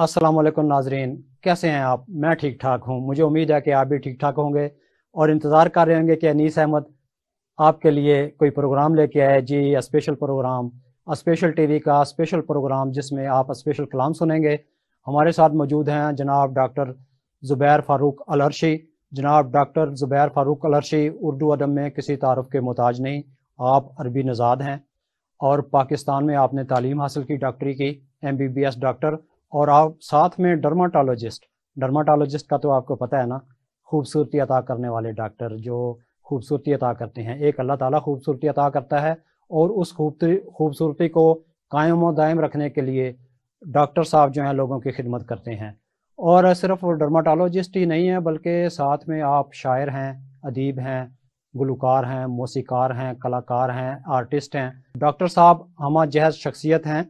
अस्सलाम वालेकुम नाजरीन कैसे हैं आप मैं ठीक ठाक हूं मुझे उम्मीद है कि आप भी ठीक ठाक होंगे और इंतज़ार कर रहे होंगे कि अनीस अहमद आपके लिए कोई प्रोग्राम लेके आए जी स्पेशल प्रोग्राम स्पेशल टीवी का स्पेशल प्रोग्राम जिसमें आप स्पेशल कलाम सुनेंगे हमारे साथ मौजूद हैं जनाब डॉक्टर ज़ुबैर फ़ारूक अलरशी जनाब डॉक्टर ज़ुबैर फ़ारूक अलरशी उर्दू अदब में किसी तारफ़ के मोहताज नहीं आप अरबी नज़ाद हैं और पाकिस्तान में आपने तालीम हासिल की डॉक्टरी की M B B S doctor और आप साथ में डर्माटोलॉजिस्ट डर्माटोलॉजिस्ट का तो आपको पता है ना खूबसूरती अता करने वाले डॉक्टर जो खूबसूरती अता करते हैं एक अल्लाह ताला खूबसूरती अता करता है और उस खूबसूरती को कायम और दायम रखने के लिए डॉक्टर साहब जो हैं लोगों की खिदमत करते हैं और सिर्फ डर्माटोलॉजिस्ट ही नहीं है बल्कि साथ में आप शायर हैं अदीब हैं गुलकार हैं मौसीकार हैं कलाकार हैं आर्टिस्ट हैं डॉक्टर साहब हम जहज शख्सियत हैं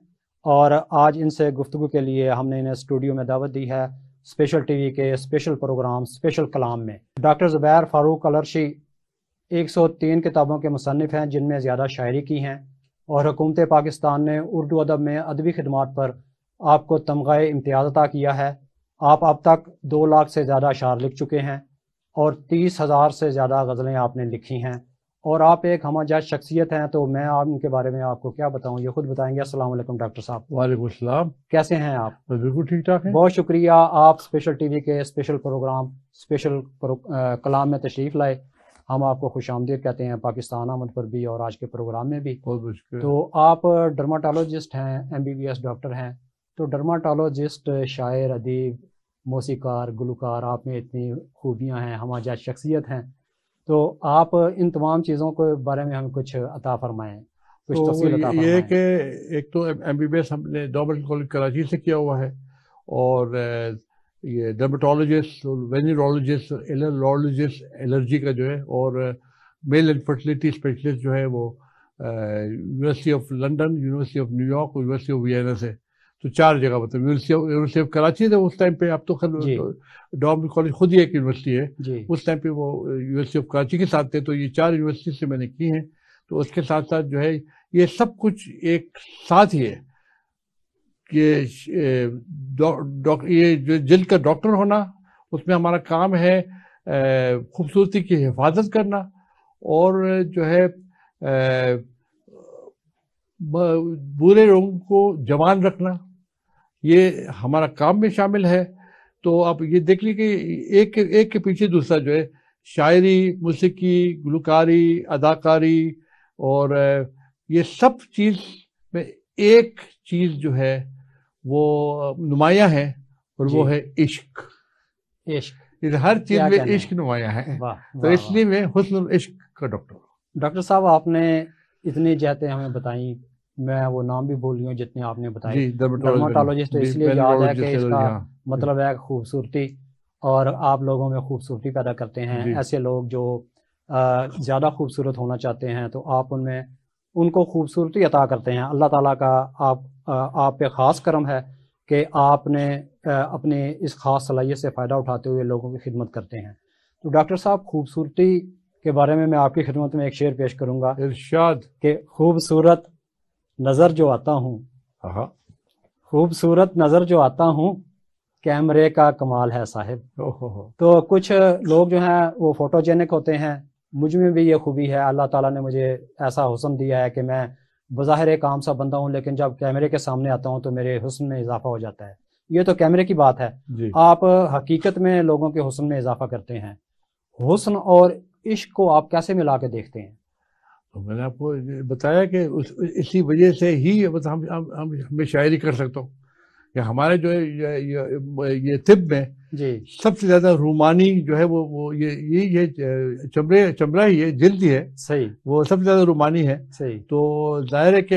और आज इनसे गुफ्तु के लिए हमने इन्हें स्टूडियो में दावत दी है स्पेशल टीवी के स्पेशल प्रोग्राम स्पेशल कलाम में डॉक्टर ज़ुबैर फारूक अलरशी 103 किताबों के मुसनफ़ हैं जिनमें ज़्यादा शायरी की हैं और हुकूमत पाकिस्तान ने उर्दू अदब में अदबी खदमात पर आपको तमगा इम्तियाज़ अदा किया है आप अब तक दो लाख से ज़्यादा अशार लिख चुके हैं और तीस हज़ार से ज़्यादा गज़लें आपने लिखी हैं और आप एक जहाज शख्सियत हैं तो मैं आप उनके बारे में आपको क्या बताऊं ये खुद बताएंगे असलम डॉक्टर साहब वालेकुम कैसे हैं आप बिल्कुल ठीक ठाक हैं बहुत शुक्रिया आप स्पेशल टीवी के स्पेशल प्रोग्राम स्पेशल प्रो, आ, कलाम में तशरीफ़ लाए हम आपको खुश आमदीद कहते हैं पाकिस्तान आमद पर भी और आज के प्रोग्राम में भी तो आप डर्माटोलॉजिस्ट हैं M B B S doctor हैं तो डरमाटोलोजिस्ट शायर अदीब मौसीकार गुलकार आप में इतनी खूबियाँ हैं जहाज शख्सियत हैं तो आप इन तमाम चीज़ों के बारे में हमें कुछ अता फरमाएं कुछ तो ये कि एक तो एम बी बी एस हमने गवर्नमेंट कॉलेज कराची से किया हुआ है और ये डर्मेटोलॉजिस्ट वेनिरोलॉजिस्ट एलरोलॉजिस्ट एलर्जी का जो है और मेल एंड फर्टिलिटी स्पेशलिस्ट जो है वो university of London university of New York university of Vienna से तो चार जगह मतलब यूनिवर्सिटी ऑफ कराची थे उस टाइम पे आप तो खैर डॉम कॉलेज खुद ही एक यूनिवर्सिटी है उस टाइम पे वो यूनिवर्सिटी ऑफ कराची के साथ थे तो ये चार यूनिवर्सिटी से मैंने की हैं तो उसके साथ साथ जो है ये सब कुछ एक साथ ही है ये डॉ uh, ये जो जिल का डॉक्टर होना उसमें हमारा काम है uh, खूबसूरती की हिफाजत करना और जो है uh, बुरे लोगों को जवान रखना ये हमारा काम में शामिल है तो आप ये देख लीजिए एक एक के पीछे दूसरा जो है शायरी मौसीकी गुलकारी अदाकारी और ये सब चीज़ में एक चीज़ जो है वो नुमाया है और वो है इश्क इश्क हर चीज़ में इश्क नुमाया है तो इसलिए मैं हुस्न इश्क का डॉक्टर डॉक्टर साहब आपने इतनी जहतें हमें बताई मैं वो नाम भी रही हूँ जितने आपने बताए डर्माटोलॉजिस्ट तो इसलिए याद है कि इसका हाँ। मतलब है खूबसूरती और आप लोगों में खूबसूरती पैदा करते हैं ऐसे लोग जो ज़्यादा खूबसूरत होना चाहते हैं तो आप उनमें उनको खूबसूरती अता करते हैं अल्लाह ताला का आप आप पे ख़ास करम है कि आपने अपने इस ख़ास सलाहियत से फ़ायदा उठाते हुए लोगों की खिदमत करते हैं तो डॉक्टर साहब खूबसूरती के बारे में मैं आपकी खिदमत में एक शेर पेश करूँगा इर्शाद के खूबसूरत नज़र जो आता हूँ खूबसूरत नज़र जो आता हूँ कैमरे का कमाल है साहिब तो कुछ लोग जो हैं वो फोटोजेनिक होते हैं मुझ में भी ये खूबी है अल्लाह ताला ने मुझे ऐसा हुसन दिया है कि मैं बज़ाहिर आम सा बंदा हूँ लेकिन जब कैमरे के सामने आता हूँ तो मेरे हुसन में इजाफा हो जाता है ये तो कैमरे की बात है आप हकीकत में लोगों के हुसन में इजाफा करते हैं हुसन और इश्क को आप कैसे मिला के देखते हैं तो मैंने आपको बताया कि उस इसी वजह से ही हम हम हम मैं शायरी कर सकता हूँ या हमारे जो है ये, तिब में जी सबसे ज्यादा रूमानी जो है वो वो ये ये ये चमड़े चमड़ा ही है जल्दी है सही वो सबसे ज्यादा रूमानी है सही तो जाहिर है कि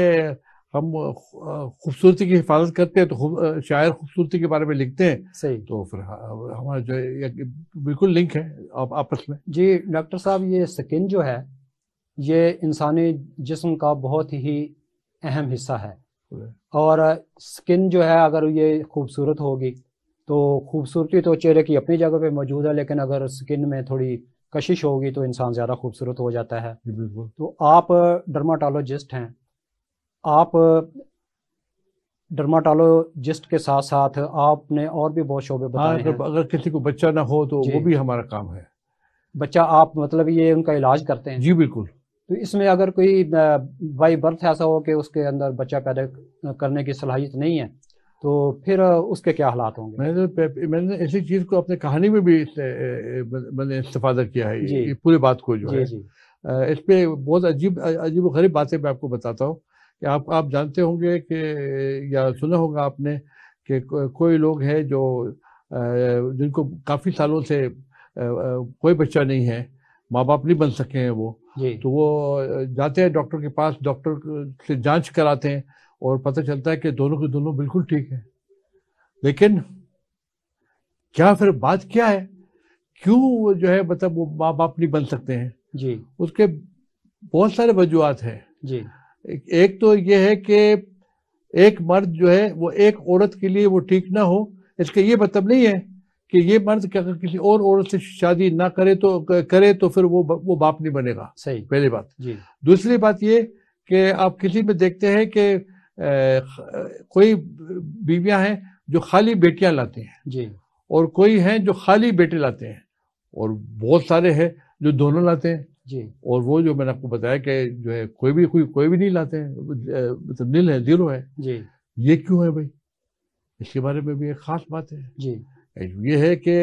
हम खूबसूरती की हिफाजत करते हैं तो शायर खूबसूरती के बारे में लिखते हैं सही तो फिर हमारा जो बिल्कुल लिंक है आप आपस में जी डॉक्टर साहब ये स्किन जो है ये इंसानी जिस्म का बहुत ही अहम हिस्सा है और स्किन जो है अगर ये खूबसूरत होगी तो खूबसूरती तो चेहरे की अपनी जगह पे मौजूद है लेकिन अगर स्किन में थोड़ी कशिश होगी तो इंसान ज़्यादा खूबसूरत हो जाता है तो आप डर्माटोलोजिस्ट हैं आप डर्माटोलोजिस्ट के साथ साथ आपने और भी बहुत शोबे हाँ, बताए हाँ, अगर किसी को बच्चा ना हो तो वो भी हमारा काम है बच्चा आप मतलब ये उनका इलाज करते हैं जी बिल्कुल तो इसमें अगर कोई बाई बर्थ ऐसा हो कि उसके अंदर बच्चा पैदा करने की सलाहियत तो नहीं है तो फिर उसके क्या हालात होंगे मैंने तो मैंने ऐसी तो चीज़ को अपने कहानी में भी मैंने इस्तेफादा किया है पूरी बात को जो जी, है जी। इस पर बहुत अजीब अजीब गरीब बातें मैं आपको बताता हूँ कि आप आप जानते होंगे कि या सुना होगा आपने कि कोई लोग हैं जो जिनको काफ़ी सालों से कोई बच्चा नहीं है माँ बाप नहीं बन सके हैं वो तो वो जाते हैं डॉक्टर के पास डॉक्टर से जांच कराते हैं और पता चलता है कि दोनों के दोनों बिल्कुल ठीक है लेकिन क्या फिर बात क्या है क्यों जो है मतलब वो माँ बाप नहीं बन सकते हैं जी उसके बहुत सारे वजूहत हैं जी एक तो ये है कि एक मर्द जो है वो एक औरत के लिए वो ठीक ना हो इसका ये मतलब नहीं है कि ये मर्द किसी और औरत से शादी ना करे तो करे तो फिर वो वो बाप नहीं बनेगा सही पहली बात जी दूसरी बात ये कि आप किसी में देखते हैं कि कोई बीवियां हैं जो खाली बेटियां लाते हैं जी और कोई हैं जो खाली बेटे लाते हैं और बहुत सारे हैं जो दोनों लाते हैं जी और वो जो मैंने आपको बताया कि जो है कोई भी कोई कोई भी नहीं लाते हैं मतलब नील है जीरो है जी ये क्यों है भाई इसके बारे में भी एक खास बात है जी ये है कि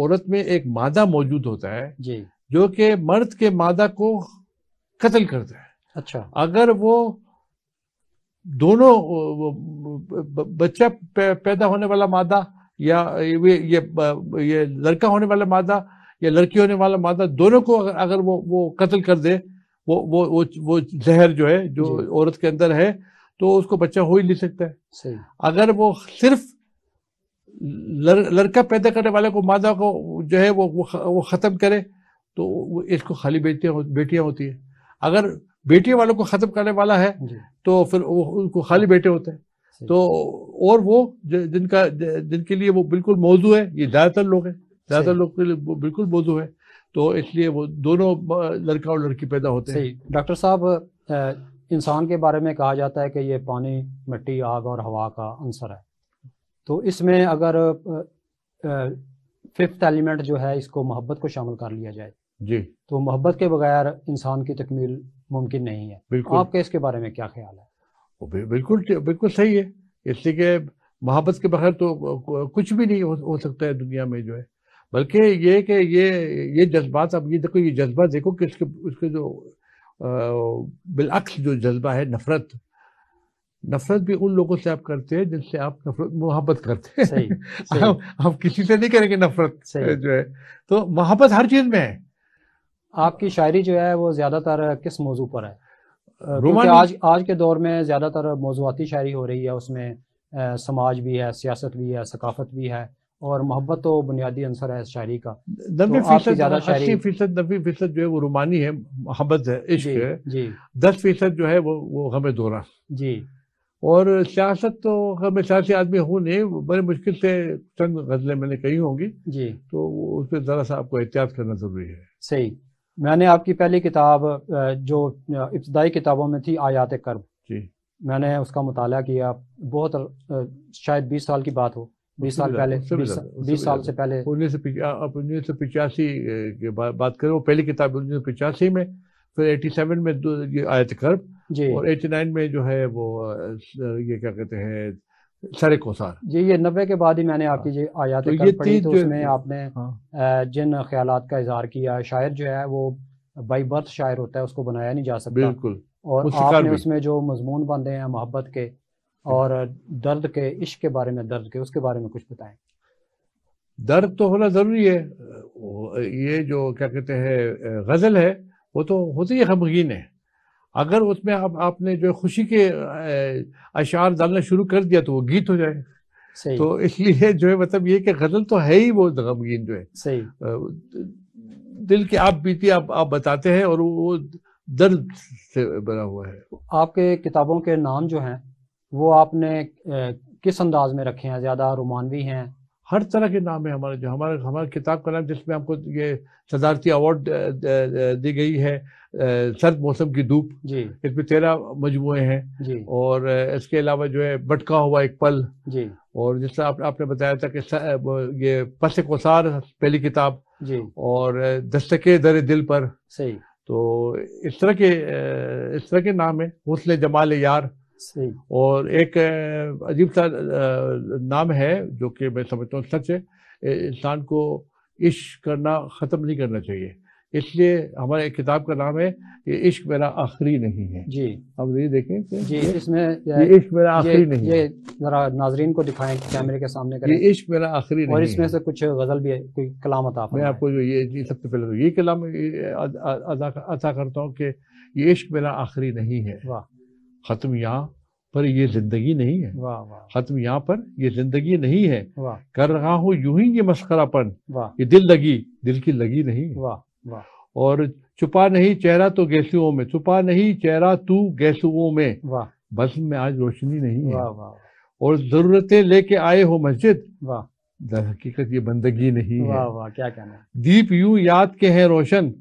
औरत में एक मादा मौजूद होता है जी। जो कि मर्द के मादा को कत्ल करता है अच्छा अगर वो दोनों बच्चा पैदा होने वाला मादा या ये ये ये लड़का होने वाला मादा या लड़की होने वाला मादा दोनों को अगर, अगर वो वो कत्ल कर दे वो वो वो वो जहर जो है जो औरत के अंदर है तो उसको बच्चा हो ही नहीं सकता है अगर वो सिर्फ लड़का पैदा करने वाले को मादा को जो है वो वो ख़त्म करे तो वो इसको खाली बेटियाँ बेटियाँ होती है अगर बेटियों वालों को ख़त्म करने वाला है तो फिर वो उनको खाली बेटे होते हैं तो और वो जिनका जिनके लिए वो बिल्कुल मौजू है ये ज़्यादातर लोग हैं ज़्यादातर लोग के लिए बिल्कुल मौजू है तो इसलिए वो दोनों लड़का और लड़की पैदा होते हैं डॉक्टर साहब इंसान के बारे में कहा जाता है कि ये पानी मिट्टी आग और हवा का अंसर है तो इसमें अगर फिफ्थ एलिमेंट जो है इसको मोहब्बत को शामिल कर लिया जाए जी तो मोहब्बत के बगैर इंसान की तकमील मुमकिन नहीं है बिल्कुल आपके इसके बारे में क्या ख्याल है बिल्कुल बिल्कुल सही है इसलिए कि मोहब्बत के बगैर तो कुछ भी नहीं हो, हो सकता है दुनिया में जो है बल्कि ये कि ये ये जज्बात अब ये देखो ये जज्बा देखो कि उसके उसके जो बिलअक्स जो जज्बा है नफरत नफरत भी उन लोगों से आप करते हैं जिनसे आप नफरत मोहब्बत करते हैं सही, सही। आप, आप किसी से नहीं करेंगे नफरत सही। जो है तो मोहब्बत हर चीज में है आपकी शायरी जो है वो ज्यादातर किस मौजू पर है रोमान आज आज के दौर में ज्यादातर मौजूदी शायरी हो रही है उसमें आ, समाज भी है सियासत भी है सकाफत भी है और मोहब्बत तो बुनियादी अंसर है शायरी का नब्बे तो फीसद ज्यादा अस्सी फीसद नब्बे फीसद जो है वो रोमानी है मोहब्बत है इश्क है जी दस फीसद जो है वो वो हमें दौरा जी और सियासत तो मैं सियासी आदमी हूँ नहीं बड़े मुश्किल से चंद गजलें मैंने कही होंगी जी तो उस पर ज़रा सा आपको एहतियात करना ज़रूरी है सही मैंने आपकी पहली किताब जो इब्तदाई किताबों में थी आयात कर्ब जी मैंने उसका मुताला किया बहुत शायद बीस साल की बात हो बीस साल पहले बीस साल से पहले उन्नीस सौ उन्नीस सौ पिचासी की बात करें वो पहली किताब उन्नीस सौ पिचासी में फिर एटी सेवन में आयत कर्ब और 89 में जो है वो ये क्या कहते हैं सारे कोसार जी ये नब्बे के बाद ही मैंने आपकी हाँ। जी आयात तो ये पढ़ी तो उसमें हाँ। आपने हाँ। जिन ख्याल का इजहार किया शायर जो है वो बाई बर्थ शायर होता है उसको बनाया नहीं जा सकता बिल्कुल और आपने उसमें जो मजमून बांधे हैं मोहब्बत के और दर्द के इश्क के बारे में दर्द के उसके बारे में कुछ बताएं दर्द तो होना ज़रूरी है ये जो क्या कहते हैं गज़ल है वो तो होती है गमगीन है अगर उसमें आप आपने जो खुशी के अशार डालना शुरू कर दिया तो वो गीत हो जाए सही। तो इसलिए जो है मतलब ये कि गजल तो है ही वो गमगीन जो है सही दिल की आप बीती आप आप बताते हैं और वो दर्द से भरा हुआ है आपके किताबों के नाम जो हैं वो आपने किस अंदाज में रखे हैं ज़्यादा रोमानवी हैं हर तरह के नाम है हमारे जो हमारे हमारे किताब का नाम जिसमें हमको ये सदारती अवार्ड दी गई है सर्द मौसम की धूप इसमें तेरह मजमू हैं और इसके अलावा जो है बटका हुआ एक पल जी और जिस आप, आपने बताया था कि ये पस कोसार पहली किताब जी और दस्तके दर दिल पर सही तो इस तरह के इस तरह के नाम है हौसले जमाल यार और एक अजीब सा नाम है जो कि मैं समझता हूँ सच है इंसान को इश्क करना ख़त्म नहीं करना चाहिए इसलिए हमारे किताब का नाम है ये इश्क मेरा आखिरी नहीं है जी अब ये देखें जी इसमें ये इश्क मेरा आखिरी नहीं ये जरा नाजरीन को दिखाएं कैमरे के सामने करें ये इश्क मेरा आखिरी नहीं और इसमें से कुछ गजल भी है कोई कलाम अता मैं आपको जो ये सबसे पहले तो ये कलाम अदा करता हूँ कि ये इश्क मेरा आखिरी नहीं है वाह खत्म यहाँ पर ये जिंदगी नहीं है खत्म यहाँ पर ये जिंदगी नहीं है कर रहा हूँ यूं ही ये मस्करापन ये दिल लगी दिल की लगी नहीं वाह और छुपा नहीं चेहरा तो गैसुओं में छुपा नहीं चेहरा तू गैसुओं में बस में आज रोशनी नहीं है और जरूरतें लेके आए हो मस्जिद हकीकत ये बंदगी नहीं है क्या कहना दीप यू याद के हैं रोशन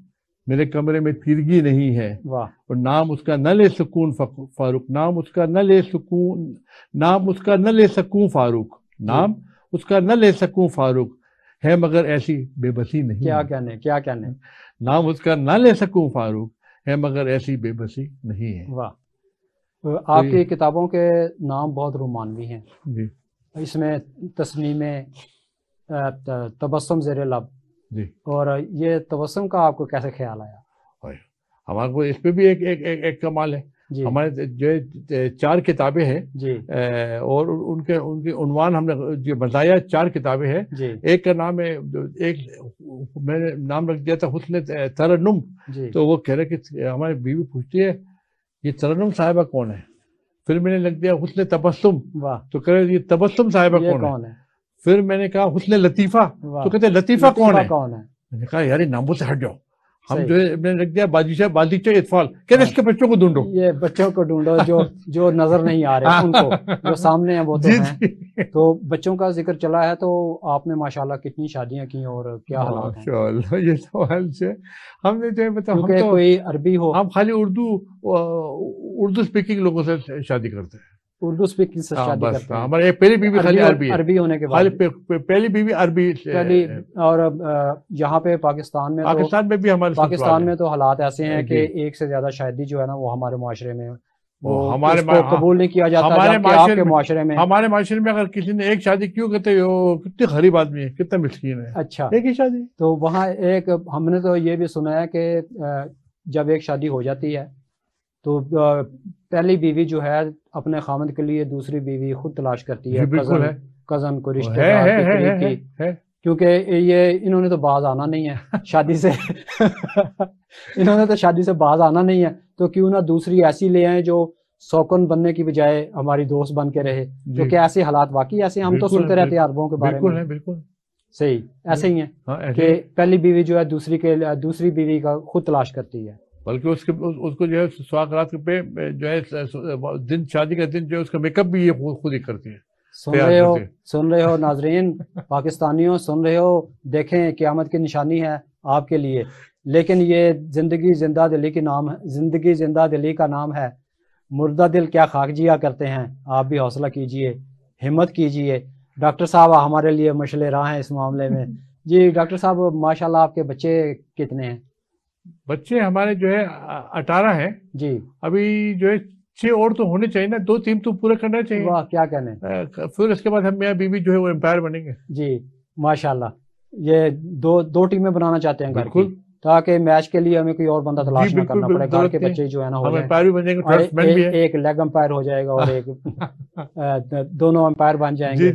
मेरे कमरे में तिरगी नहीं है और नाम उसका न ले सकून फारूक नाम उसका न ले सुकून नाम उसका न ले सकूं फारूक नाम उसका न ले सकूं फारूक है मगर ऐसी बेबसी नहीं क्या कहने क्या कहने नाम उसका न ले सकूं फारूक है मगर ऐसी बेबसी नहीं है वाह तो आपकी किताबों के नाम बहुत रोमानवी हैं इसमें तस्लीम तबस्म जेर लब जी और ये तबसम का आपको कैसे ख्याल आया हमारे को इस पे भी एक एक एक, एक कमाल है हमारे जो चार किताबें हैं और उनके उनके उनवान हमने जो बताया चार किताबें हैं एक का नाम है एक मैंने नाम रख दिया था हुसन तरनुम तो वो कह रहे कि हमारी बीवी पूछती है ये तरनुम साहिबा कौन है फिर मैंने लग दिया हुसन तबस्सुम तो कह रहे ये तबस्सुम साहिबा कौन, कौन है फिर मैंने कहा उसने लतीफा तो कहते लतीफा कौन है कौन है मैंने कहा यार नामों से हट जाओ हम जो है रख दिया बाजीशाह बाजीचा इतफाल कह रहे हाँ। इसके बच्चों को ढूंढो ये बच्चों को ढूंढो जो जो नजर नहीं आ रहे हाँ। उनको जो सामने हैं वो तो हैं तो बच्चों का जिक्र चला है तो आपने माशाल्लाह कितनी शादियां की और क्या हालात हैं ये तो हमने जो तो है बताओ हम तो कोई अरबी हो हम खाली उर्दू उर्दू स्पीकिंग लोगों से शादी करते हैं उर्दू स्पीकिंग से हाँ, शादी करते हाँ, हैं हमारे पहली बीवी खाली अरबी अरबी होने के बाद पहली बीवी अरबी पहली और यहाँ पे पाकिस्तान में तो- पाकिस्तान में भी हमारे पाकिस्तान में तो हालात ऐसे हैं कि एक से ज्यादा शादी जो है ना वो हमारे माशरे में वो हमारे कबूल नहीं किया जाता हमारे माशरे में हमारे माशरे में अगर किसी ने एक शादी क्यों कहते तो हो कितने गरीब आदमी है कितना मिस्किन है अच्छा एक ही शादी तो वहाँ एक हमने तो ये भी सुना है कि जब एक शादी हो जाती है तो पहली बीवी जो है अपने खामद के लिए दूसरी बीवी खुद तलाश करती है कजन है कजन को रिश्ते क्योंकि ये इन्होंने तो बाज आना नहीं है शादी से इन्होंने तो शादी से बाज आना नहीं है तो क्यों ना दूसरी ऐसी ले आए जो सौकन बनने की बजाय हमारी दोस्त बन के रहे तो क्या ऐसे हालात वाकई ऐसे हम तो सुनते रहते हैं अरबों के बारे में बिल्कुल सही ऐसे ही है हाँ, कि पहली बीवी जो है दूसरी के दूसरी बीवी का खुद तलाश करती है बल्कि उसके उसको जो है सुहागरात पे जो है दिन शादी का दिन जो है उसका मेकअप भी ये खुद ही करती है सुन रहे हो सुन रहे हो नाजरीन पाकिस्तानियों सुन रहे हो देखें क्यामत की निशानी है आपके लिए लेकिन ये जिंदगी जिंदा दिली की नाम है जिंदगी जिंदा दिली का नाम है मुर्दा दिल क्या खाक जिया करते हैं आप भी हौसला कीजिए हिम्मत कीजिए डॉक्टर साहब हमारे लिए मशले रहा हैं इस मामले में जी डॉक्टर साहब माशाल्लाह आपके बच्चे कितने हैं बच्चे हमारे जो है अठारह है जी अभी जो है छह और तो होने चाहिए ना दो तीन तो पूरे करना चाहिए वाह क्या कहने फिर उसके बाद हम मेरा बीवी जो है वो एम्पायर बनेंगे जी माशाल्लाह ये दो दो टीमें बनाना चाहते हैं घर की ताकि मैच के लिए हमें कोई और बंदा तलाश ना करना पड़े घर के बच्चे जो है ना हो जाए एक लेग अंपायर हो जाएगा और एक दोनों अंपायर बन जाएंगे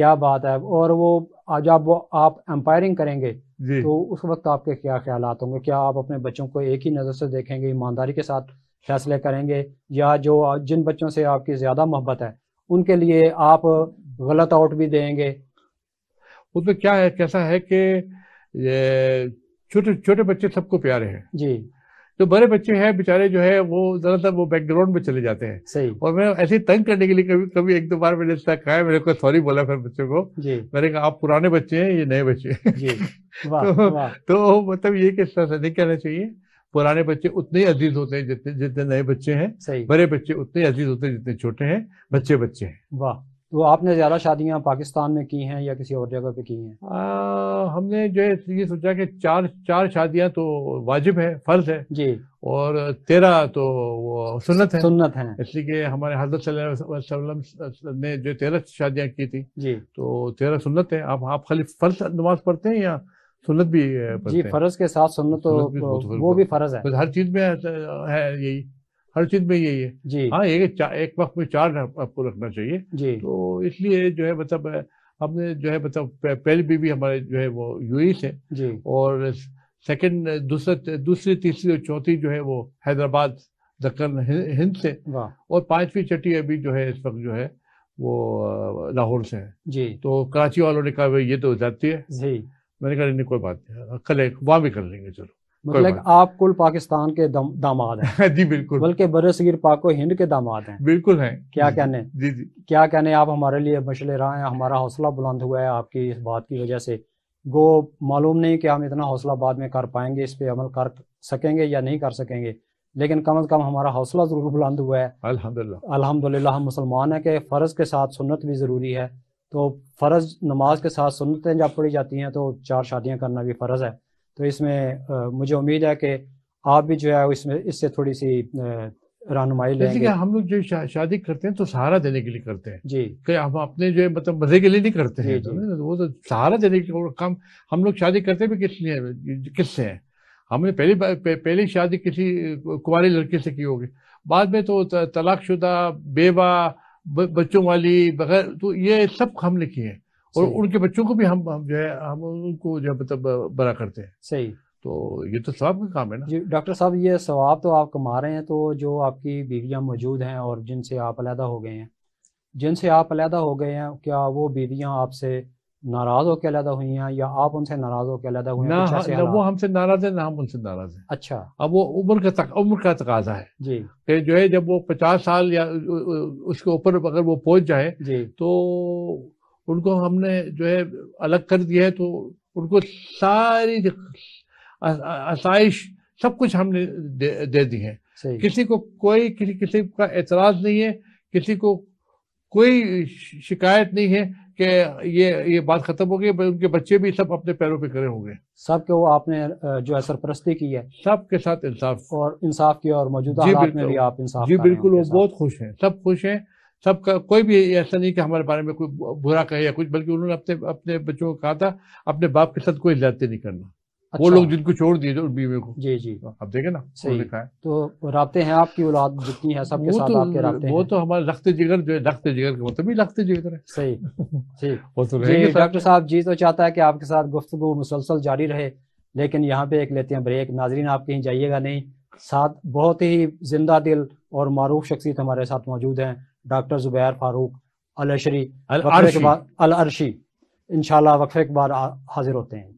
क्या बात है और वो आज आप आप अंपायरिंग करेंगे तो उस वक्त आपके क्या ख्याल होंगे क्या आप अपने बच्चों को एक ही नज़र से देखेंगे ईमानदारी के साथ फैसले करेंगे या जो जिन बच्चों से आपकी ज़्यादा मोहब्बत है उनके लिए आप गलत आउट भी देंगे उसमें क्या है कैसा है कि छोटे छोटे बच्चे सबको प्यारे हैं जी जो तो बड़े बच्चे हैं बेचारे जो है वो ज्यादातर वो बैकग्राउंड में चले जाते हैं और मैं ऐसे तंग करने के लिए कभी कभी एक दो बार मैंने तक है मेरे को सॉरी बोला फिर बच्चों को मैंने कहा आप पुराने बच्चे हैं ये नए बच्चे हैं तो, तो, मतलब ये किस तरह से नहीं कहना चाहिए पुराने बच्चे उतने ही अजीज होते हैं जितने जितने नए बच्चे हैं बड़े बच्चे उतने अजीज होते हैं जितने छोटे हैं बच्चे बच्चे हैं वाह तो आपने ज़्यादा शादियां पाकिस्तान में की हैं या किसी और जगह पे की हैं हमने जो है ये सोचा कि चार चार शादियां तो वाजिब है फर्ज है जी और तेरह तो वो सुन्नत है सुन्नत है इसलिए हमारे हजरत सल्लम ने जो तेरह शादियां की थी जी तो तेरह सुन्नत है आप आप खाली फर्ज नमाज पढ़ते हैं या सुन्नत भी जी फर्ज के साथ सुन्नत तो वो भी फर्ज है हर चीज में है यही हर चीज में यही है जी हाँ एक एक वक्त में चार आपको रखना चाहिए जी तो इसलिए जो है मतलब हमने जो है मतलब पहली बीवी हमारे जो है वो यूएस से जी और सेकंड दूसरा दूसरी तीसरी और चौथी जो है वो हैदराबाद दक्कन हिंद से और पांचवी छठी अभी जो है इस वक्त जो है वो लाहौर से है जी तो कराची वालों ने कहा भाई ये तो जाती है जी मैंने कहा नहीं कोई बात नहीं कल एक वहाँ भी कर लेंगे चलो मतलब आप कुल पाकिस्तान के दम, दामाद हैं जी बिल्कुल बल्कि बरसगीर पाको हिंद के दामाद हैं बिल्कुल हैं क्या जी, कहने जी जी क्या कहने आप हमारे लिए मशले रहा हैं हमारा हौसला बुलंद हुआ है आपकी इस बात की वजह से गो मालूम नहीं कि हम इतना हौसला बाद में कर पाएंगे इस पे अमल कर सकेंगे या नहीं कर सकेंगे लेकिन कम अज़ कम हमारा हौसला ज़रूर बुलंद हुआ है अल्हम्दुलिल्लाह अल्हम्दुलिल्लाह हम मुसलमान है कि फ़र्ज़ के साथ सुन्नत भी ज़रूरी है तो फ़र्ज़ नमाज के साथ सुन्नतें जब पड़ी जाती हैं तो चार शादियाँ करना भी फ़र्ज़ है तो इसमें मुझे उम्मीद है कि आप भी जो है इसमें इससे थोड़ी सी रहनुमाई लेंगे हम लोग जो शा, शादी करते हैं तो सहारा देने के लिए करते हैं जी कि हम अपने जो है मतलब मजे के लिए नहीं करते हैं तो वो तो सहारा देने के लिए काम हम लोग शादी करते भी किस लिए किससे हैं हमने पहली पहली शादी किसी कुंवारी लड़के से की होगी बाद में तो तलाकशुदा बेवा बच्चों वाली बगैर तो ये सब हमने किए हैं और उनके बच्चों को भी हम जो है हम उनको जो है मतलब बड़ा करते हैं सही तो ये तो सवाब का काम है ना जी डॉक्टर साहब ये सवाब तो आप कमा रहे हैं तो जो आपकी बीवियां मौजूद हैं और जिनसे आप अलहदा हो गए हैं जिनसे आप अलहदा हो गए हैं क्या वो बीवियां आपसे नाराज होकर अलहदा हुई हैं या आप उनसे नाराज होकर अलहदा हुई हैं वो हमसे नाराज है ना हम उनसे नाराज हैं अच्छा अब वो उम्र का उम्र का तकाजा है जी कि जो है जब वो पचास साल या उसके ऊपर अगर वो पहुंच जाए जी तो उनको हमने जो है अलग कर दिया है तो उनको सारी आसाइश सब कुछ हमने दे, दी है किसी को कोई किसी किसी का एतराज नहीं है किसी को कोई शिकायत नहीं है कि ये ये बात खत्म हो गई उनके बच्चे भी सब अपने पैरों पे खड़े होंगे सब के वो आपने जो है सरपरस्ती की है सब के साथ इंसाफ और इंसाफ किया और मौजूदा हालात में भी आप इंसाफ जी बिल्कुल वो बहुत खुश हैं सब खुश हैं सबका कोई भी ऐसा नहीं कि हमारे बारे में कोई बुरा कहे या कुछ बल्कि उन्होंने अपने अपने बच्चों को कहा था अपने बाप के साथ कोई लड़ते नहीं करना अच्छा। वो लोग जिनको छोड़ दिए बीवी को जी जी अब देखे ना सही लिखा है तो रबते हैं आपकी औलाद जितनी है सबके वो तो, आपके वो तो हमारे रखते जिगर जो है रखते जिगर वो तो रखते जिगर है सही जी वो तो डॉक्टर साहब जी तो चाहता है कि आपके साथ गुफ्तु मुसलसल जारी रहे लेकिन यहाँ पे एक लेते हैं ब्रेक नाजरीन आप कहीं जाइएगा नहीं साथ बहुत ही जिंदा दिल और मारूफ शख्सियत हमारे साथ मौजूद हैं डॉक्टर जुबैर फारूक अलशरी अल अरशी इन वक्फे के बाद हाजिर होते हैं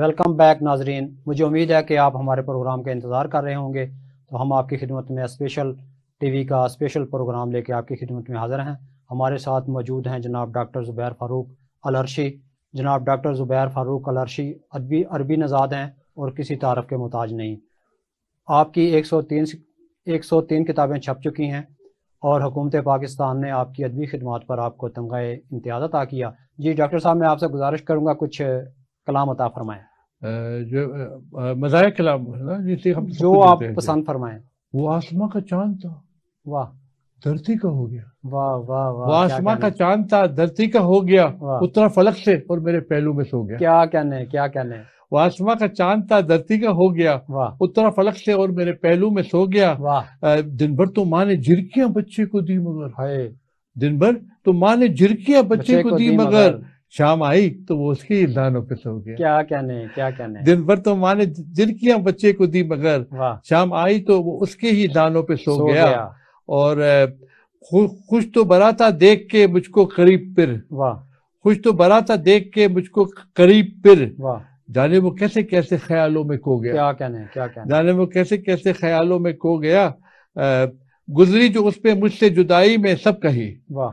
वेलकम बैक नाजरीन मुझे उम्मीद है कि आप हमारे प्रोग्राम का इंतज़ार कर रहे होंगे तो हम आपकी खिदमत में स्पेशल टीवी का स्पेशल प्रोग्राम लेके आपकी खिदमत में हाजिर हैं हमारे साथ मौजूद हैं जनाब डॉक्टर ज़ुबैर फ़ारूक अलर्शी जनाब डॉक्टर ज़ुबैर फ़ारूक अलर्शी अरबी अरबी नज़ाद हैं और किसी तारफ़ के मोहताज नहीं आपकी एक सौ तीन एक सौ तीन किताबें छप चुकी हैं और हुकूमत पाकिस्तान ने आपकी अदबी खदमात पर आपको तमगा इम्तियाज़ अता किया जी डॉक्टर साहब मैं आपसे गुजारिश करूँगा कुछ कलाम अता फरमाएँ जो मजाक कलाम जो आप पसंद फरमाएँ वो आसमां का चांद था वाह धरती का हो गया वाह वाह वाह वा, आसमां का चांद था धरती का हो गया उत्तरा फलक से और मेरे पहलू में सो गया क्या कहने क्या कहने वह आसमां का चांद था धरती का हो गया वाह उतरा फलक से और मेरे पहलू में सो गया वाह दिन भर तो माँ ने झिरकियां बच्चे को दी मगर हाय दिन भर तो माँ ने झिरकियां बच्चे को दी मगर शाम आई तो वो उसके दानों पे सो गया क्या कहने क्या कहने दिन भर तो माँ ने जिरकियां बच्चे को दी मगर शाम आई तो वो उसके ही दानों पे सो, गया। और खुश तो बरा था देख के मुझको करीब पिर वाह खुश तो बरा था देख के मुझको करीब पिर वाह जाने वो कैसे कैसे ख्यालों में खो गया क्या कहने क्या कहने जाने वो कैसे कैसे ख्यालों में खो गया गुजरी जो उसपे मुझसे जुदाई में सब कही वाह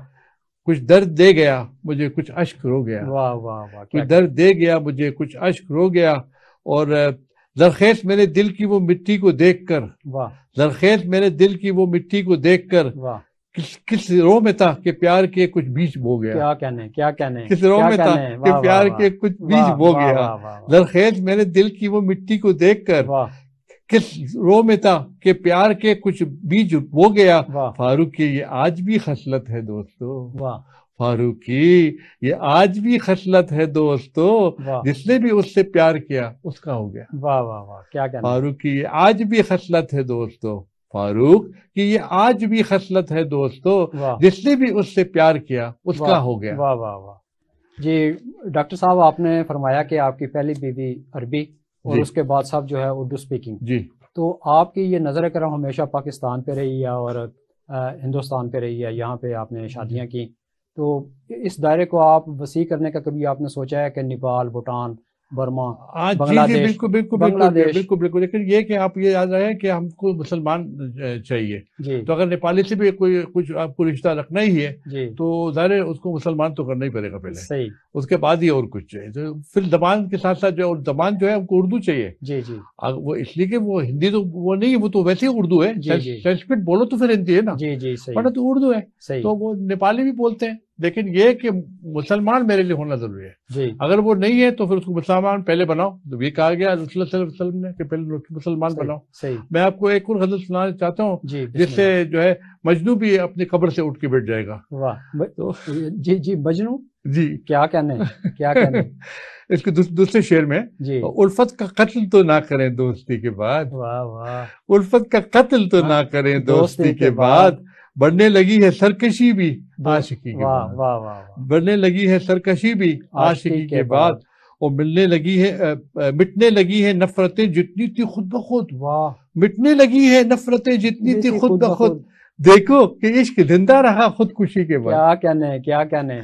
कुछ दर्द दे गया मुझे कुछ अश्क रो गया वाह वाह वाह कुछ दर्द दे गया मुझे कुछ अश्क रो गया और जरखेज मेरे दिल की वो मिट्टी को देख कर जरखेज मेरे दिल की वो मिट्टी को देख कर किस किस रो में था कि प्यार के कुछ बीज बो गया क्या कहने क्या कहने किस रो में था कि प्यार के कुछ बीज बो गया जरखेज मेरे दिल की वो मिट्टी को देख कर किस रो में था कि प्यार के कुछ बीज बो गया फारूक की ये आज भी खसलत है दोस्तों फारूकी ये आज भी खसलत है दोस्तों जिसने भी उससे प्यार किया उसका हो गया वाह वाह वाह क्या कहना फारूकी ये आज भी खसलत है दोस्तों फारूक कि ये आज भी खसलत है दोस्तों जिसने भी उससे प्यार किया उसका हो गया वाह वाह वाह जी डॉक्टर साहब आपने फरमाया कि आपकी पहली बीवी अरबी और उसके बाद साहब जो है उर्दू स्पीकिंग जी तो आपकी ये नज़र करम हमेशा पाकिस्तान पे रही है और हिंदुस्तान पे रही है यहाँ पे आपने शादियाँ की तो इस दायरे को आप वसी करने का कभी आपने सोचा है कि नेपाल भूटान बर्मा हाँ, बिल्कुल बिल्कुल बिल्कुल बिल्कुल बिल्कुल लेकिन ये कि आप ये याद रहे कि हमको मुसलमान चाहिए तो अगर नेपाली से भी कोई कुछ आपको रिश्ता रखना ही है तो दायरे उसको मुसलमान तो करना ही पड़ेगा पहले सही उसके बाद ही और कुछ चाहिए तो फिर जबान के साथ साथ जो है जबान जो है हमको उर्दू चाहिए जी जी वो इसलिए कि वो हिंदी तो वो नहीं वो तो वैसे ही उर्दू है संस्कृत बोलो तो फिर हिंदी है ना जी जी सही पढ़ा तो उर्दू है तो वो नेपाली भी बोलते हैं लेकिन ये कि मुसलमान मेरे लिए होना जरूरी है जी। अगर वो नहीं है तो फिर उसको मुसलमान पहले बनाओ तो ये कहा गया वसल्लम ने कि पहले मुसलमान बनाओ सही मैं आपको एक और गजल सुनाना चाहता हूँ जिससे जो है मजनू भी अपनी कब्र से उठ के बैठ जाएगा वाह तो जी जी मजनू जी क्या कहने क्या कहने इसके दूसरे शेर में जी उल्फत का कत्ल तो ना करें दोस्ती के बाद वाह वाह उल्फत का कत्ल तो हाँ, ना करें दोस्ती, दोस्ती के बाद बढ़ने लगी है सरकशी भी आशिकी के बाद बढ़ने लगी है सरकशी भी आशिकी के बाद और मिलने लगी है मिटने लगी है नफरतें जितनी थी खुद ब खुद वाह मिटने लगी है नफरतें जितनी थी खुद ब खुद देखो कि इश्क जिंदा रहा खुदकुशी के बाद क्या कहने है क्या कहने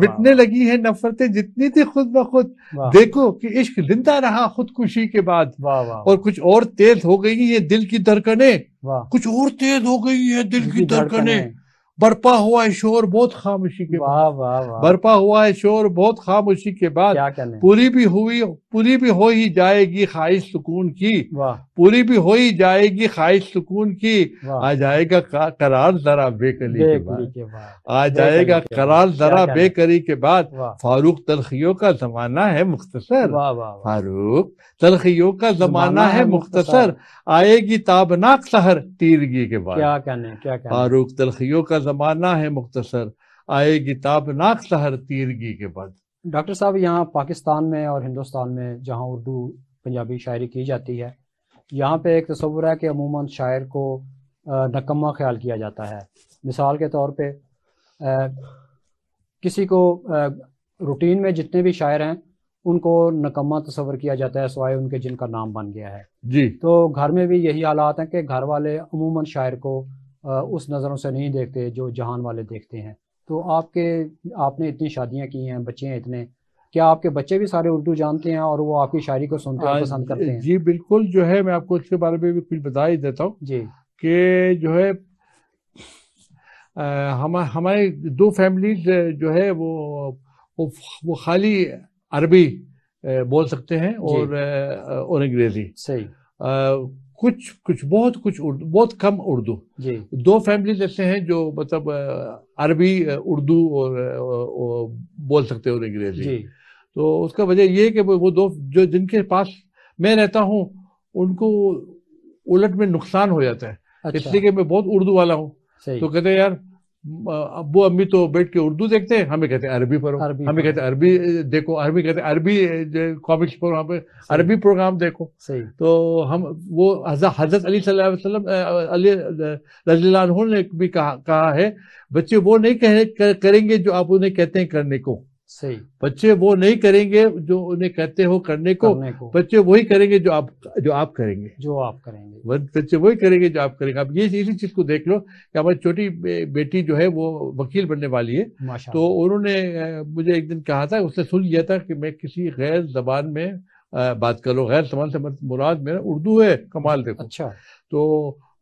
मिटने लगी है नफरतें जितनी थी खुद ब खुद देखो कि इश्क जिंदा रहा खुदकुशी के बाद वाह वाह और कुछ और तेज हो गई है दिल की धड़कने कुछ और तेज हो गई है दिल की धड़कने बर्पा हुआ है शोर बहुत खामोशी के बाद बर्पा हुआ है शोर बहुत खामोशी के बाद पूरी भी हुई पूरी भी हो ही जाएगी ख्वाहिश सुकून की पूरी भी हो ही जाएगी ख्वाहिश सुकून की आ जाएगा करार जरा बेकरी के बाद आ जाएगा करार जरा बेकरी के बाद फारूक तलखियों का जमाना है मुख्तसर फारूक तलखियों का जमाना है मुख्तसर आएगी ताबनाक शहर तीरगी के बाद क्या कहने क्या फारूक तलखियों का जमाना है मुख्तसर आएगी ताबनाक शहर तीरगी के बाद डॉक्टर साहब यहाँ पाकिस्तान में और हिंदुस्तान में जहाँ उर्दू पंजाबी शायरी की जाती है यहाँ पे एक तस्वुर है कि अमूमन शायर को नकम्मा ख्याल किया जाता है मिसाल के तौर पे किसी को रूटीन में जितने भी शायर हैं उनको नकम्मा तस्वर किया जाता है सवाए उनके जिनका नाम बन गया है जी तो घर में भी यही हालात हैं कि घर वाले अमूमन शायर को उस नज़रों से नहीं देखते जो जहान वाले देखते हैं तो आपके आपने इतनी शादियां की हैं बच्चे हैं इतने क्या आपके बच्चे भी सारे उर्दू जानते हैं और वो आपकी शायरी को सुनते हैं हाँ, पसंद करते हैं जी बिल्कुल जो है मैं आपको इसके बारे में भी कुछ बता ही देता हूँ जी कि जो है हम हमारे दो फैमिलीज जो है वो वो, वो खाली अरबी बोल सकते हैं और और अंग्रेजी सही आ, कुछ कुछ बहुत कुछ उर्दू बहुत कम उर्दू दो फैमिली ऐसे हैं जो मतलब अरबी उर्दू और, और, और बोल सकते हैं और अंग्रेजी तो उसका वजह यह कि वो दो जो जिनके पास मैं रहता हूँ उनको उलट में नुकसान हो जाता है अच्छा। इसलिए कि मैं बहुत उर्दू वाला हूँ तो कहते हैं यार अब अम्मी तो बैठ के उर्दू देखते हैं हमें कहते हैं अरबी पर हमें कहते हैं अरबी देखो अरबी कहते हैं अरबी कॉमिक्स पढ़ो हमें अरबी प्रोग्राम देखो तो हम वो हजरत अली सल्लम अली ने भी कहा, कहा है बच्चे वो नहीं कह, करेंगे जो आप उन्हें कहते हैं करने को सही बच्चे वो नहीं करेंगे जो उन्हें कहते हो करने को, करने को। बच्चे वही करेंगे जो आप जो आप करेंगे जो आप करेंगे बच्चे वही करेंगे जो आप करेंगे आप ये इसी चीज को देख लो कि हमारी छोटी बेटी जो है वो वकील बनने वाली है तो उन्होंने मुझे एक दिन कहा था उसने सुन लिया था कि मैं किसी गैर जबान में बात कर लो गैर जबान से मुराद मेरा उर्दू है कमाल देखो अच्छा तो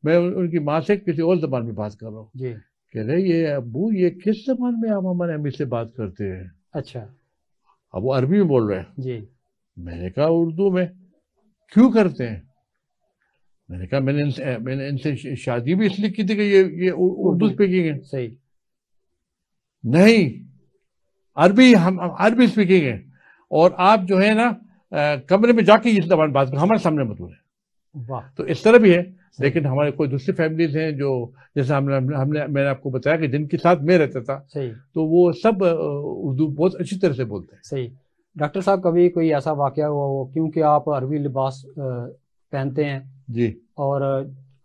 मैं उनकी माँ से किसी और जबान में बात कर रहा हूँ कह रहे ये अबू ये किस जबान में आप हमारे अमीर से बात करते हैं अच्छा अब वो अरबी में बोल रहे हैं जी मैंने कहा उर्दू में क्यों करते हैं मैंने कहा मैंने इनसे मैंने इनसे शादी भी इसलिए की थी कि ये ये उर्दू स्पीकिंग है सही नहीं अरबी हम अरबी स्पीकिंग है और आप जो है ना कमरे में जाके इस दबान बात करो हमारे सामने मत बोले तो इस तरह भी है लेकिन हमारे कोई दूसरी फैमिलीज हैं जो जैसे हमने हमने मैंने आपको बताया कि जिनके साथ मैं रहता था सही तो वो सब उर्दू बहुत अच्छी तरह से बोलते हैं सही डॉक्टर साहब कभी कोई ऐसा वाक्य हुआ हो क्योंकि आप अरबी लिबास पहनते हैं जी और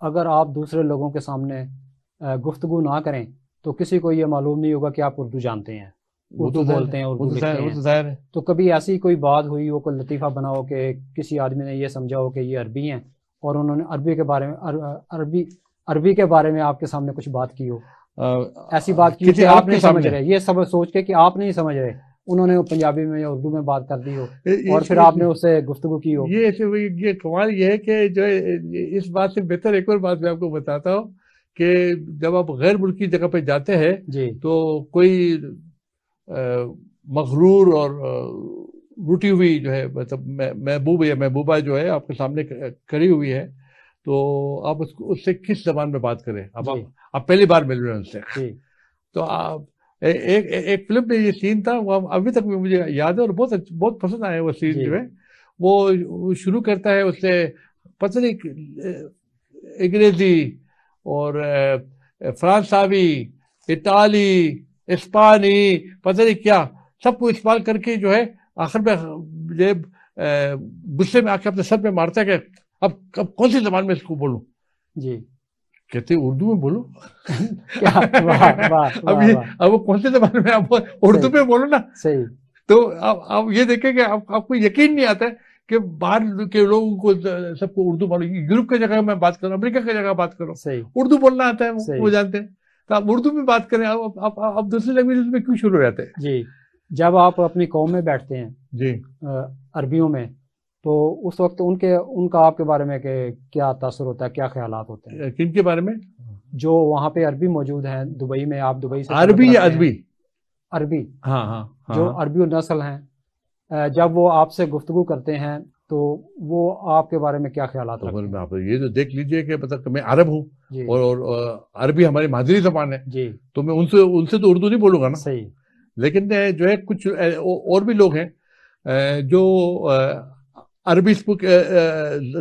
अगर आप दूसरे लोगों के सामने गुफ्तगु ना करें तो किसी को ये मालूम नहीं होगा कि आप उर्दू जानते हैं तो उर्दू बोलते हैं उर्दू तो लिखते हैं तो, तो कभी ऐसी कोई बात हुई हो कोई लतीफ़ा बनाओ कि किसी आदमी ने ये समझा हो कि ये अरबी हैं और उन्होंने अरबी के बारे में अरबी अरबी के बारे में आपके सामने कुछ बात की हो ऐसी बात की आप नहीं समझ रहे ये सब सोच के कि आप नहीं समझ रहे उन्होंने पंजाबी में या उर्दू में बात कर दी हो और फिर आपने उससे गुफ्तगु की हो ये ये कमाल ये है कि जो इस बात से बेहतर एक और बात मैं आपको बताता हूँ कि जब आप गैर मुल्की जगह पे जाते हैं तो कोई मगरूर और रुटी हुई जो है मतलब महबूब या महबूबा जो है आपके सामने करी हुई है तो आप उसको उससे किस जबान में बात करें अब आप पहली बार मिल रहे हैं उनसे तो आप ए, एक एक फिल्म में ये सीन था वो अभी तक भी मुझे याद है और बहुत बहुत पसंद आया वो सीन जो है वो शुरू करता है उससे पता नहीं अंग्रेजी और फ्रांसावी इटाली इस्पानी पता नहीं क्या सबको इस्तेमाल करके जो है आखिर में ये गुस्से में आके अपने सर पे मारता है कि अब अब कौन सी जबान में इसको बोलूं जी कहते उर्दू में बोलो अब ये अब वो कौन सी जबान में आप उर्दू में बोलो ना सही तो अब आप ये देखें कि आप, आपको यकीन नहीं आता है कि बाहर के लोगों को सबको उर्दू बोलो यूरोप की जगह मैं बात करूँ अमेरिका की जगह बात करूँ उर्दू बोलना आता है वो, जानते हैं तो आप उर्दू में बात करें आप आप दूसरी लैंग्वेज में क्यों शुरू हो जाते हैं जी जब आप अपनी कौम में बैठते हैं जी अरबियों में तो उस वक्त उनके उनका आपके बारे में के क्या तसर होता है क्या ख्याल होते हैं किन के बारे में जो वहाँ पे अरबी मौजूद हैं दुबई में आप दुबई से अरबी या अरबी अरबी हाँ हाँ, हाँ जो हाँ। अरबी नस्ल हैं जब वो आपसे गुफ्तगु करते हैं तो वो आपके बारे में क्या ख्याल तो है ये तो देख लीजिए कि मतलब मैं अरब हूँ और, और, अरबी हमारी माधुरी जबान है जी तो मैं उनसे उनसे तो उर्दू नहीं बोलूंगा ना सही लेकिन जो है कुछ और भी लोग हैं जो अरबी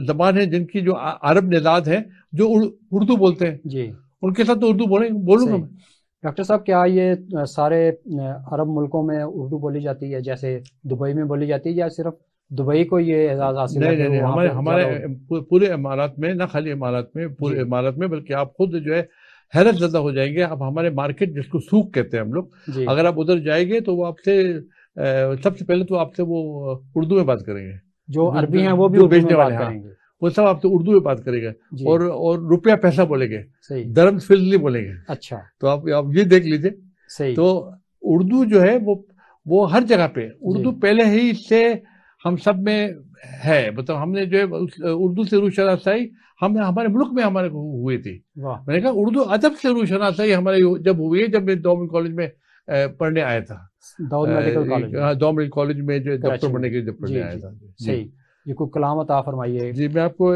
जबान है जिनकी जो अरब नजाद है जो उर्दू बोलते हैं जी उनके साथ तो उर्दू बोले बोलूंगा मैं डॉक्टर साहब क्या ये सारे अरब मुल्कों में उर्दू बोली जाती है जैसे दुबई में बोली जाती है या सिर्फ दुबई को ये एजाज हासिल नहीं नहीं, नहीं हमारे हमारे पूरे इमारत में ना खाली इमारत में पूरे इमारत में बल्कि आप खुद जो है हैरत ज़्यादा हो जाएंगे आप हमारे मार्केट जिसको सूख कहते हैं हम लोग अगर आप उधर जाएंगे तो वो आपसे सबसे पहले तो आपसे वो उर्दू में बात करेंगे जो अरबी हैं वो भी बेचने वाले हैं वो सब आपसे उर्दू में बात करेंगे और और रुपया पैसा बोलेंगे दरम फिजली बोलेंगे अच्छा तो आप, आप ये देख लीजिए तो उर्दू जो है वो वो हर जगह पे उर्दू पहले ही से हम सब में है मतलब हमने जो है उर्दू से रूशनासाई हम हमारे मुल्क में हमारे हुए थे मैंने कहा उर्दू अदब से रूशनासाई हमारे जब हुई है जब मैं दो कॉलेज में पढ़ने आया था दौद कॉलेज हाँ, में जो डॉक्टर बनने के लिए पढ़ने आया था सही ये कोई कलामत आ फरमाइए जी मैं आपको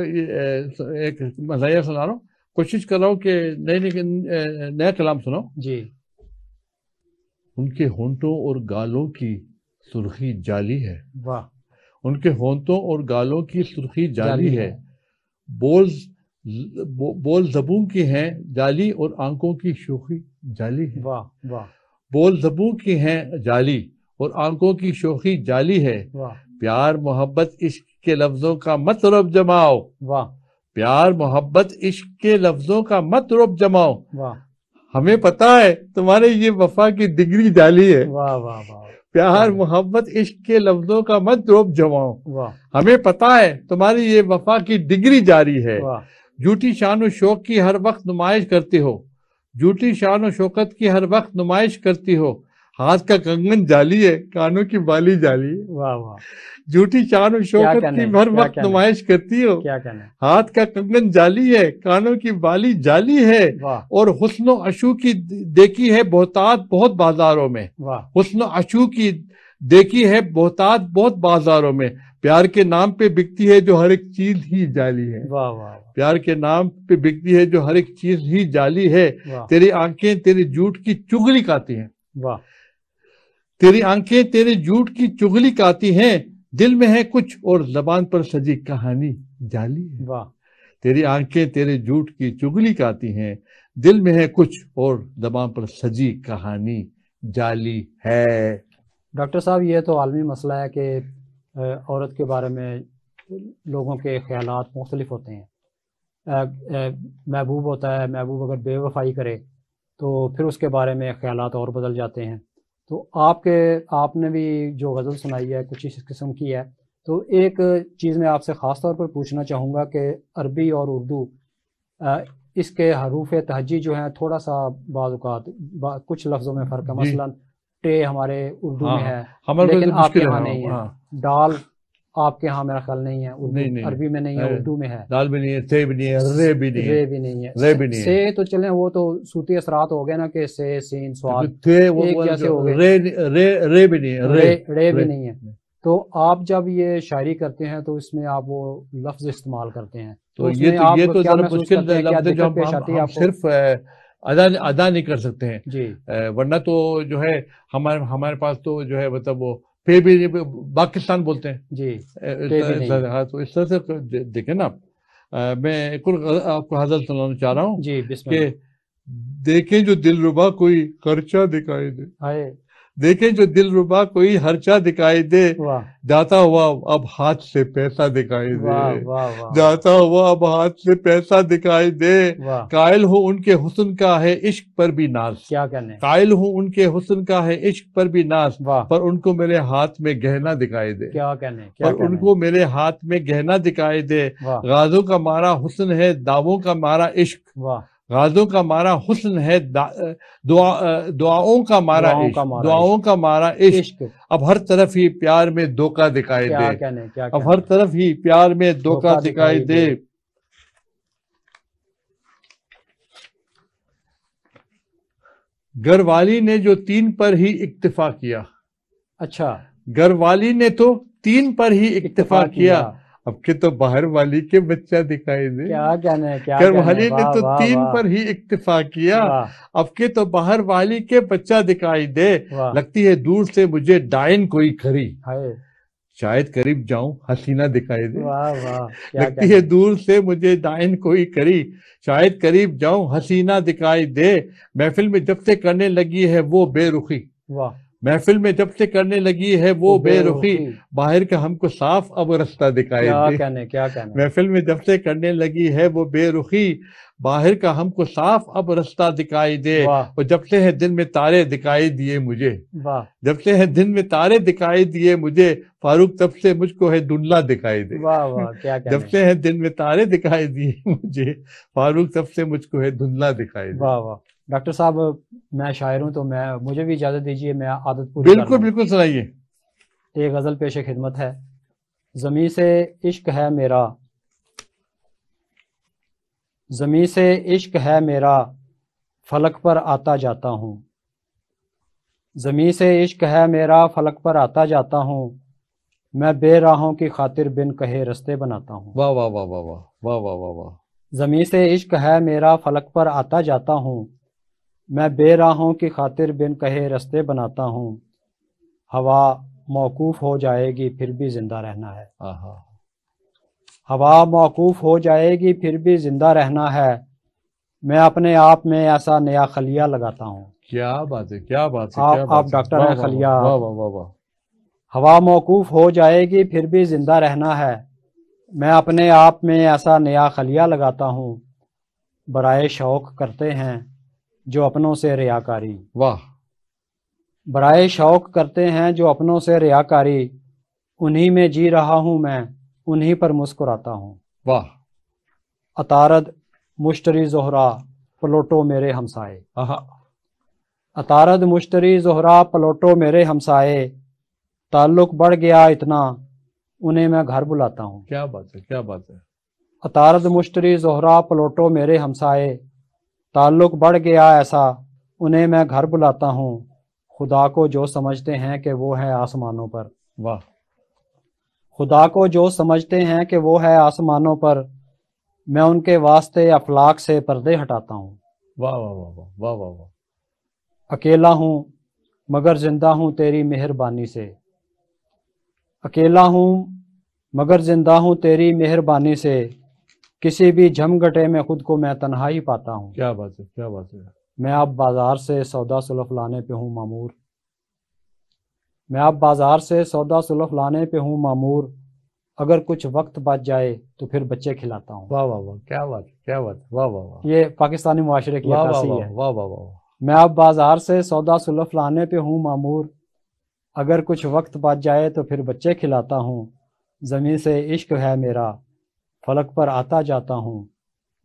एक मजाया सुना रहा हूँ कोशिश कर रहा हूँ कि नए नए नया कलाम सुनाओ जी उनके होंठों और गालों की सुर्खी जाली है वाह उनके होंतों और गालों की सुर्खी जाली है बोल बोल जबू की हैं जाली और आंखों की शोखी जाली है वाह वाह बोल जबू की हैं जाली और आंखों की शोखी जाली है प्यार मोहब्बत इश्क के लफ्जों का मत रब जमाओ वाह प्यार मोहब्बत इश्क के लफ्जों का मत रोब जमाओ वाह हमें पता है तुम्हारे ये वफा की डिग्री जाली है वाह वाह वाह प्यार हाँ। मोहब्बत इश्क के लफ्जों का मत रोप जमाओ हमें पता है तुम्हारी ये वफा की डिग्री जारी है झूठी शान शोक की हर वक्त नुमाइश करती हो झूठी शान शोकत की हर वक्त नुमाइश करती हो हाथ का कंगन जाली है कानों की बाली जाली है वाह वाह झूठी चार शोकत की भर वक्त नुमाइश करती हो क्या कहना हाथ का कंगन जाली है कानों की बाली जाली है और हुस्न अशू की देखी है बहुतात बहुत बाजारों में हुस्न अशू की देखी है बहुतात बहुत बाजारों में प्यार के नाम पे बिकती है जो हर एक चीज ही जाली है वाह वाह प्यार के नाम पे बिकती है जो हर एक चीज ही जाली है तेरी आंखें तेरी झूठ की चुगली खाती हैं वाह तेरी आंखें तेरे झूठ की चुगली काती हैं दिल में है कुछ और जबान पर सजी कहानी जाली है वाह तेरी आंखें तेरे झूठ की चुगली काती हैं दिल में है कुछ और जबान पर सजी कहानी जाली है डॉक्टर साहब ये तो आलमी मसला है कि औरत के बारे में लोगों के ख्याल मुख्तलिफ होते हैं महबूब होता है महबूब अगर बेवफाई करे तो फिर उसके बारे में ख्याल और बदल जाते हैं तो आपके आपने भी जो गज़ल सुनाई है कुछ इस किस्म की है तो एक चीज़ मैं आपसे ख़ास तौर पर पूछना चाहूँगा कि अरबी और उर्दू इसके हरूफ तहजी जो हैं थोड़ा सा बाजुकात बा, कुछ लफ्ज़ों में फ़र्क है मसला टे हमारे उर्दू हाँ, में हाँ। है हमारे लेकिन आपके यहाँ नहीं है हाँ, डाल आपके यहाँ मेरा ख्याल नहीं है अरबी में नहीं है उर्दू में है दाल भी नहीं है ते भी नहीं है रे भी नहीं रे भी नहीं है रे भी नहीं से तो चले वो तो सूती असरात हो गए ना कि से सीन स्वाद ते वो एक हो गए रे रे रे भी नहीं है रे रे भी नहीं है तो आप जब ये शायरी करते हैं तो इसमें आप वो लफ्ज इस्तेमाल करते हैं तो, ये तो ये तो, तो जरा मुश्किल लफ्ज जो हम सिर्फ अदा अदा नहीं कर सकते हैं जी वरना तो जो है हमारे हमारे पास तो जो है मतलब वो पे भी पाकिस्तान बोलते हैं जी हाँ तो इस तरह से देखे ना मैं एक और आपको हाजिर सुनाना चाह रहा हूँ देखें जो रुबा कोई खर्चा दिखाई दे देखें जो दिल रुबा कोई हर्चा दिखाई दे जाता हुआ अब हाथ से पैसा दिखाई दे जाता हुआ अब हाथ से पैसा दिखाई दे कायल हो उनके हुसन का है इश्क पर भी नाश क्या कहने कायल हो उनके हुसन का है इश्क पर भी नाश पर उनको मेरे हाथ में गहना दिखाई दे क्या कहने क्या पर कहने? उनको मेरे हाथ में गहना दिखाई दे गाजों का मारा हुसन है दावों का मारा इश्क वाह गाजों का मारा हुसन है दुआ दुआओं का मारा दुआओं का मारा दुआओं का मारा इश्क इश्क अब हर तरफ ही प्यार में धोखा दिखाई दे क्या नहीं, क्या अब हर तरफ ही प्यार में धोखा दिखाई दे घरवाली ने जो तीन पर ही इक्तफा किया अच्छा घरवाली ने तो तीन पर ही इक्तफा किया अब के तो बाहर वाली के बच्चा दिखाई दे क्या कहना है क्या करवाली ने तो तीन पर ही इक्तफा किया अब के तो बाहर वाली के बच्चा दिखाई दे लगती है दूर से मुझे डायन कोई खरी शायद करीब जाऊं हसीना दिखाई दे वाह वाह लगती है दूर से मुझे दाइन कोई करी शायद करीब जाऊं हसीना दिखाई दे महफिल में जब से करने लगी है वो बेरुखी वाह महफिल में जब से करने लगी है वो बेरुखी बाहर का हमको साफ अब रास्ता दिखाई क्या कहने क्या कहने महफिल में जब से करने लगी है वो बेरुखी बाहर का हमको साफ अब रास्ता दिखाई दे और जब से है दिन में तारे दिखाई दिए मुझे जब से है दिन में तारे दिखाई दिए मुझे फारूक तब से मुझको है धुंधला दिखाई दे वाह वाह क्या जब से है दिन में तारे दिखाई दिए मुझे फारूक तब से मुझको है धुंधला दिखाई दे वाह वाह डॉक्टर साहब मैं शायर हूँ तो मैं मुझे भी इजाज़त दीजिए मैं आदत पूरी बिल्कुल बिल्कुल सुनाइए एक गज़ल पेश खिदमत है ज़मी से इश्क है मेरा ज़मी से इश्क है मेरा फलक पर आता जाता हूँ ज़मी से इश्क है मेरा फलक पर आता जाता हूँ मैं बेराहों की खातिर बिन कहे रस्ते बनाता हूँ वाह वाह वाह वाह वाह वाह वाह वाह वाह ज़मी से इश्क है मेरा फलक पर आता जाता हूँ मैं बेराहों की खातिर बिन कहे रस्ते बनाता हूँ हवा मौकूफ़ हो जाएगी फिर भी ज़िंदा रहना है हवा मौकूफ़ हो जाएगी फिर भी ज़िंदा रहना है मैं अपने आप में ऐसा नया खलिया लगाता हूँ क्या बात है क्या बात है आप, आप डॉक्टर हैं खलिया वाह वाह वाह वा। हवा मौकूफ़ हो जाएगी फिर भी ज़िंदा रहना है मैं अपने आप में ऐसा नया खलिया लगाता हूँ बराए शौक़ करते हैं जो अपनों से रियाकारी वाह बराए शौक करते हैं जो अपनों से रियाकारी उन्हीं में जी रहा हूं मैं उन्हीं पर मुस्कुराता हूँ वाह अतारद मुश्तरी जोहरा पलोटो मेरे हमसाए अतारद मुश्तरी जोहरा पलोटो मेरे हमसाए ताल्लुक बढ़ गया इतना उन्हें मैं घर बुलाता हूँ क्या बात है क्या बात है अतारद मुश्तरी जोहरा पलोटो मेरे हमसाए ताल्लुक बढ़ गया ऐसा उन्हें मैं घर बुलाता हूँ खुदा को जो समझते हैं कि वो है आसमानों पर वाह खुदा को जो समझते हैं कि वो है आसमानों पर मैं उनके वास्ते अफलाक से पर्दे हटाता हूँ वाह वाह वाह वाह वाह वाह वाह अकेला हूँ मगर जिंदा हूँ तेरी मेहरबानी से अकेला हूँ मगर जिंदा हूँ तेरी मेहरबानी से किसी भी झमघटे में खुद को मैं तनहाई पाता हूँ क्या बात है क्या बात है मैं आप बाजार से सौदा सुलफ लाने पे हूँ मामूर मैं आप बाजार से सौदा सुलफ लाने पे हूँ मामूर अगर कुछ वक्त बच जाए तो फिर बच्चे खिलाता हूँ वाह वाह वाह क्या बात क्या बात वाह वाह वाह ये पाकिस्तानी माशरे की वाह वाह वाह वाह वाह मैं अब बाजार से सौदा सुलफ लाने पे हूँ मामूर अगर कुछ वक्त बच जाए तो फिर बच्चे खिलाता हूँ ज़मीन से इश्क है मेरा फलक पर आता जाता हूँ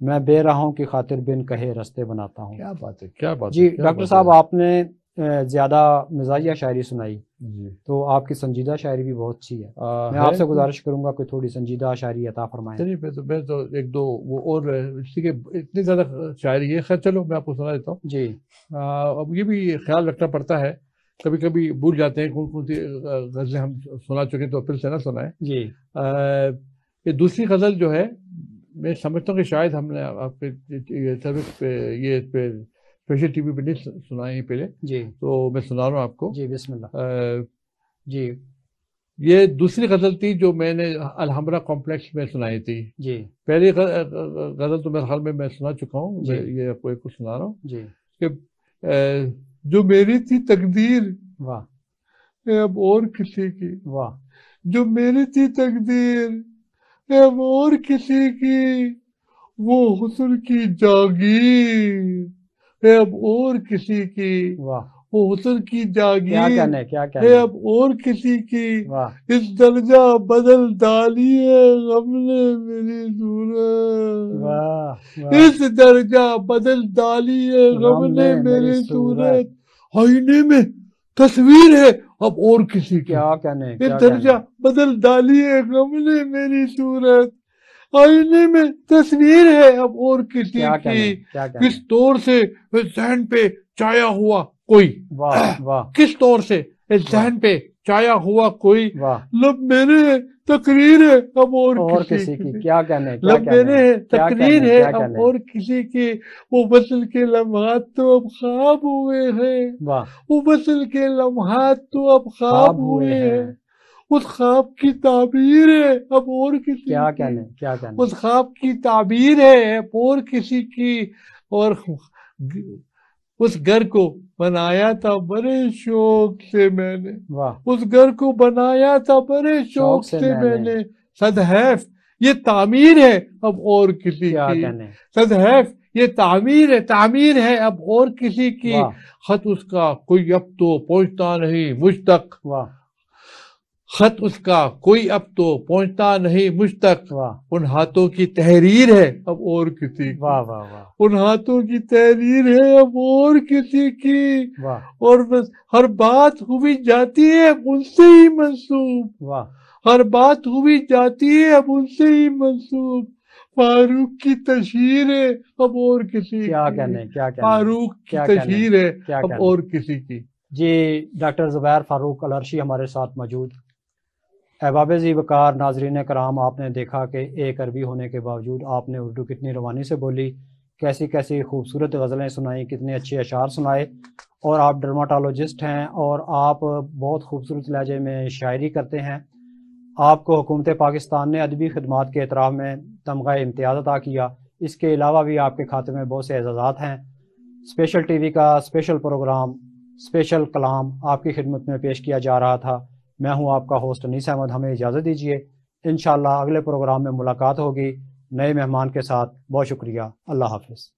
मैं बेराहों की खातिर बिन कहे रास्ते बनाता हूँ क्या बात है क्या बात जी डॉक्टर साहब आपने ज्यादा मिजाजिया शायरी सुनाई तो आपकी संजीदा शायरी भी बहुत अच्छी है आ, मैं आपसे गुजारिश करूंगा कोई थोड़ी संजीदा शायरी अता फरमाए मैं तो मैं तो एक दो वो और है इतनी ज़्यादा शायरी है खैर चलो मैं आपको सुना देता हूँ जी अब ये भी ख्याल रखना पड़ता है कभी कभी भूल जाते हैं कौन कौन सी गज़लें हम सुना चुके तो फिर से ना सुनाए जी ये दूसरी गज़ल जो है मैं समझता हूँ कि शायद हमने आपके सर्विस पे ये पे स्पेशल टीवी पे नहीं सुनाई पहले जी तो मैं सुना रहा हूँ आपको जी बिस्मिल्लाह जी ये दूसरी गज़ल थी जो मैंने अलहमरा कॉम्प्लेक्स में सुनाई थी जी पहली गज़ल तो मेरे ख्याल में मैं सुना चुका हूँ ये आपको एक सुना रहा हूँ जी कि जो मेरी थी तकदीर वाह अब और किसी की वाह जो मेरी थी तकदीर जब और किसी की वो हुसन की जागीर है अब और किसी की वो हुसन की जागीर क्या कहने, क्या कहने? है अब और किसी की इस दर्जा बदल डाली है हमने मेरी सूरत इस दर्जा बदल डाली है हमने मेरी सूरत आईने में तस्वीर है अब और किसी क्या कहने ये दर्जा बदल डालिए गमले मेरी सूरत आईने में तस्वीर है अब और किसी क्या की क्या किस तौर से जहन पे चाया हुआ कोई वाह वाह किस तौर से जहन पे चाया हुआ कोई लब मेरे है तकरीर है अब और, और किसी, किसी की क्या कहने लब मेरे है तकरीर है अब और किसी की वो बसल के लम्हात तो अब खाब हुए हैं वो बसल के लम्हात तो अब खाब हुए हैं उस ख्वाब की ताबीर है अब और किसी क्या कहने क्या कहने उस ख्वाब की ताबीर है अब और किसी की और उस घर को बनाया था बड़े शौक से मैंने उस घर को बनाया था बड़े शौक से, से मैंने, मैंने। सदहैफ ये तामीर है अब और किसी की सदहैफ ये तामीर है तामीर है अब और किसी की खत उसका कोई अब तो पहुंचता नहीं मुझ तक खत उसका कोई अब तो पहुंचता नहीं मुझ तक उन हाथों की तहरीर है अब और किसी वाह वाह वाह उन हाथों की तहरीर है अब और किसी की और बस हर बात हुई जाती है अब उनसे ही मंसूब वाह हर बात हुई जाती है अब उनसे ही मंसूब फारूक की तस्वीर है अब और किसी क्या कहने क्या कहने फारूक की तस्वीर है अब और किसी की जी डॉक्टर जुबैर फारूक अलर्शी हमारे साथ मौजूद अहबाब वकार नाजरीन कराम आपने देखा कि एक अरबी होने के बावजूद आपने उर्दू कितनी रवानी से बोली कैसी कैसी खूबसूरत गज़लें सुनाई कितने अच्छे अशार सुनाए और आप डर्माटोलोजिस्ट हैं और आप बहुत खूबसूरत लहजे में शायरी करते हैं आपको हुकूमत पाकिस्तान ने अदबी खदमात के अतराफ़ में तमगा इम्तियाज़ अदा किया इसके अलावा भी आपके खाते में बहुत से एजाजात हैं स्पेशल टी वी का स्पेशल प्रोग्राम स्पेशल कलाम आपकी खिदमत में पेश किया जा रहा था मैं हूं आपका होस्ट अनीस अहमद हमें इजाज़त दीजिए इन अगले प्रोग्राम में मुलाकात होगी नए मेहमान के साथ बहुत शुक्रिया अल्लाह हाफिज़